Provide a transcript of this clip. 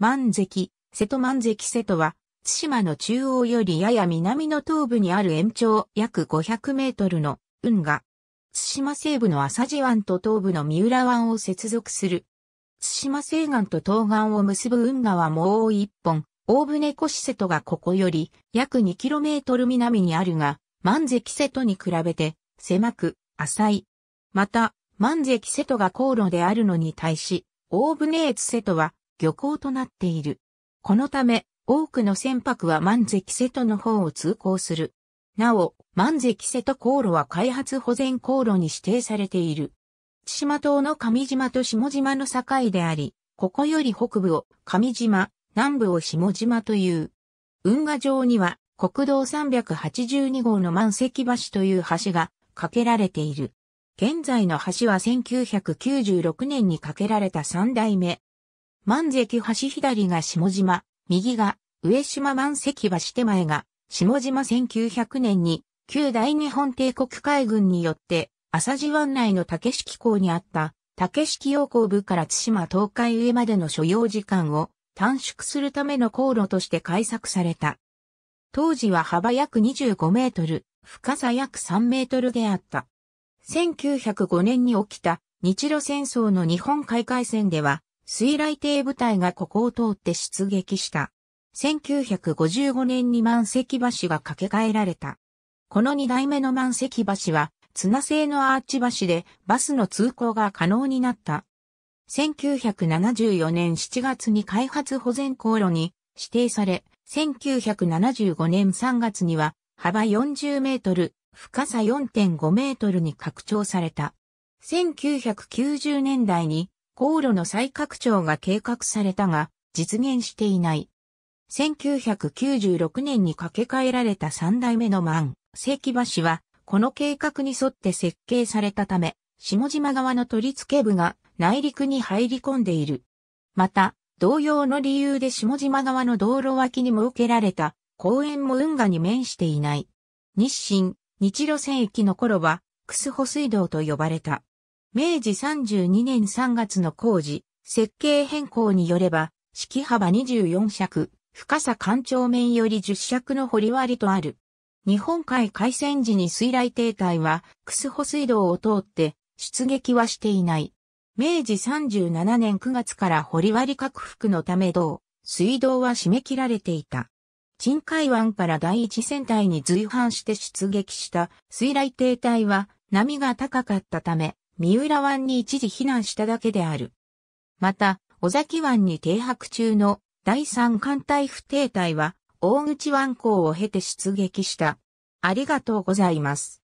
万関、瀬戸万関瀬戸は、津島の中央よりやや南の東部にある延長約500メートルの運河。津島西部の浅地湾と東部の三浦湾を接続する。津島西岸と東岸を結ぶ運河はもう一本、大船越瀬戸がここより約2トル南にあるが、万関瀬戸に比べて狭く浅い。また、万関瀬戸が航路であるのに対し、大船越瀬戸は漁港となっている。このため、多くの船舶は満関瀬戸の方を通行する。なお、満関瀬戸航路は開発保全航路に指定されている。千島島の上島と下島の境であり、ここより北部を上島、南部を下島という。運河上には国道382号の満席橋という橋が架けられている。現在の橋は1996年に架けられた3代目万石橋左が下島、右が上島万石橋手前が下島1900年に旧大日本帝国海軍によって浅地湾内の竹敷港にあった竹敷洋港部から津島東海上までの所要時間を短縮するための航路として開削された。当時は幅約25メートル、深さ約3メートルであった。1905年に起きた日露戦争の日本海海戦では水雷艇部隊がここを通って出撃した。1955年に満席橋が架け替えられた。この2代目の満席橋は、綱製のアーチ橋でバスの通行が可能になった。1974年7月に開発保全航路に指定され、1975年3月には幅40メートル、深さ4.5メートルに拡張された。1990年代に航路の再拡張が計画されたが、実現していない。1996年に架け替えられた3代目の満、世紀橋は、この計画に沿って設計されたため、下島側の取り付け部が内陸に入り込んでいる。また、同様の理由で下島側の道路脇に設けられた公園も運河に面していない。日清、日露戦域の頃は、クスホ水道と呼ばれた。明治32年3月の工事、設計変更によれば、式幅24尺、深さ干潮面より10尺の掘り割りとある。日本海海戦時に水雷停滞は、楠ホ水道を通って、出撃はしていない。明治37年9月から掘り割り拡幅のため道、水道は締め切られていた。鎮海湾から第一戦隊に随伴して出撃した水雷停滞は波が高かったため、三浦湾に一時避難しただけである。また、尾崎湾に停泊中の第三艦隊不停隊は、大口湾港を経て出撃した。ありがとうございます。